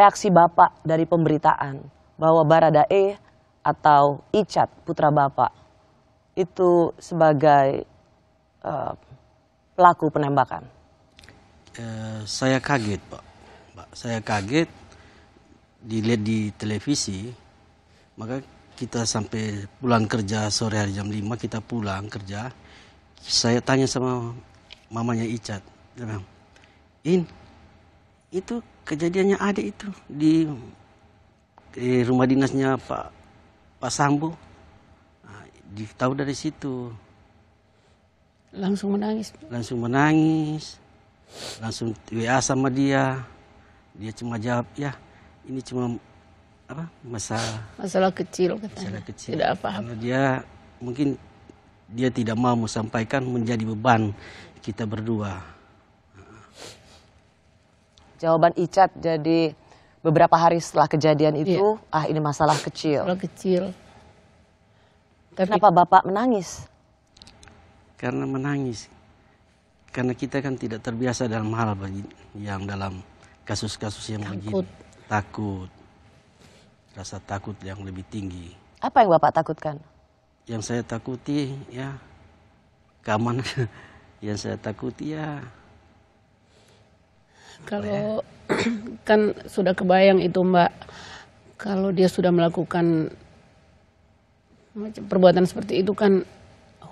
reaksi Bapak dari pemberitaan bahwa Baradae atau Icat putra Bapak itu sebagai uh, pelaku penembakan? Uh, saya kaget Pak. Pak. Saya kaget dilihat di televisi, maka kita sampai pulang kerja sore hari jam 5 kita pulang kerja. Saya tanya sama mamanya Icat, In, itu kejadiannya ada itu di, di rumah dinasnya Pak Pak Sambo. Nah, tahu dari situ. Langsung menangis. Langsung menangis. Langsung WA sama dia. Dia cuma jawab, "Ya, ini cuma apa? Masalah masalah kecil katanya. Masalah kecil. Tidak apa-apa. dia mungkin dia tidak mau sampaikan menjadi beban kita berdua jawaban Icat jadi beberapa hari setelah kejadian iya. itu, ah ini masalah kecil. Masalah kecil. Tapi... Kenapa Bapak menangis? Karena menangis. Karena kita kan tidak terbiasa dalam hal yang dalam kasus-kasus yang takut. begini. Takut. Rasa takut yang lebih tinggi. Apa yang Bapak takutkan? Yang saya takuti ya keamanan. yang saya takuti ya kalau kan sudah kebayang itu Mbak, kalau dia sudah melakukan macam perbuatan seperti itu kan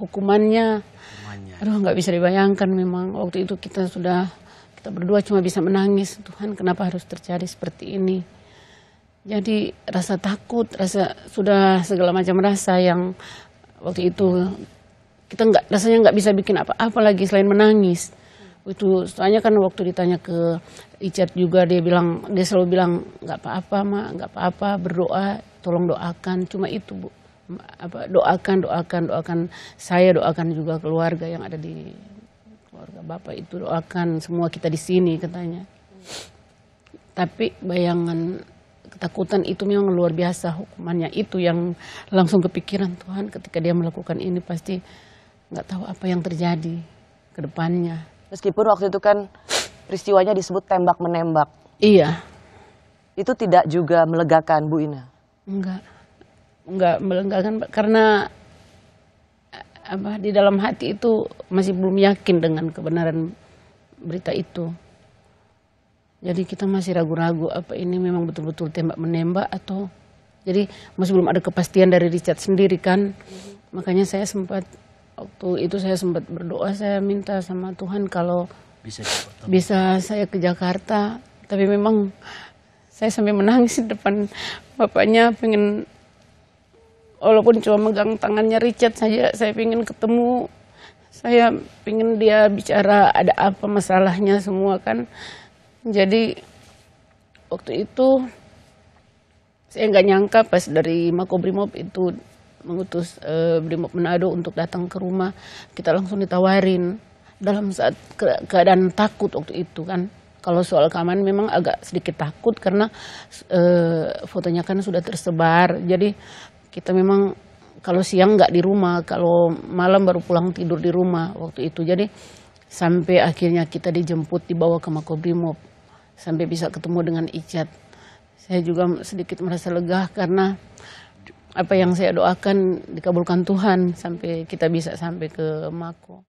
hukumannya, hukumannya. aduh nggak bisa dibayangkan memang waktu itu kita sudah kita berdua cuma bisa menangis Tuhan kenapa harus terjadi seperti ini jadi rasa takut rasa sudah segala macam rasa yang waktu itu kita nggak rasanya nggak bisa bikin apa-apa lagi selain menangis itu soalnya kan waktu ditanya ke Icat juga dia bilang dia selalu bilang nggak apa-apa mak nggak apa-apa berdoa tolong doakan cuma itu bu apa doakan doakan doakan saya doakan juga keluarga yang ada di keluarga bapak itu doakan semua kita di sini katanya tapi bayangan ketakutan itu memang luar biasa hukumannya itu yang langsung kepikiran Tuhan ketika dia melakukan ini pasti nggak tahu apa yang terjadi kedepannya. depannya Meskipun waktu itu kan peristiwanya disebut tembak menembak. Iya. Itu tidak juga melegakan Bu Ina. Enggak. Enggak melegakan karena eh, apa di dalam hati itu masih belum yakin dengan kebenaran berita itu. Jadi kita masih ragu-ragu apa ini memang betul-betul tembak menembak atau jadi masih belum ada kepastian dari Richard sendiri kan. Mm -hmm. Makanya saya sempat waktu itu saya sempat berdoa saya minta sama Tuhan kalau bisa bisa saya ke Jakarta tapi memang saya sampai menangis di depan bapaknya pengen walaupun cuma megang tangannya Richard saja saya pengen ketemu saya pengen dia bicara ada apa masalahnya semua kan jadi waktu itu saya nggak nyangka pas dari Makobrimob itu mengutus e, eh, Brimob Manado untuk datang ke rumah, kita langsung ditawarin dalam saat ke, keadaan takut waktu itu kan. Kalau soal keamanan memang agak sedikit takut karena e, fotonya kan sudah tersebar. Jadi kita memang kalau siang nggak di rumah, kalau malam baru pulang tidur di rumah waktu itu. Jadi sampai akhirnya kita dijemput dibawa ke Makobrimob sampai bisa ketemu dengan Icat. Saya juga sedikit merasa lega karena apa yang saya doakan dikabulkan Tuhan sampai kita bisa sampai ke Mako.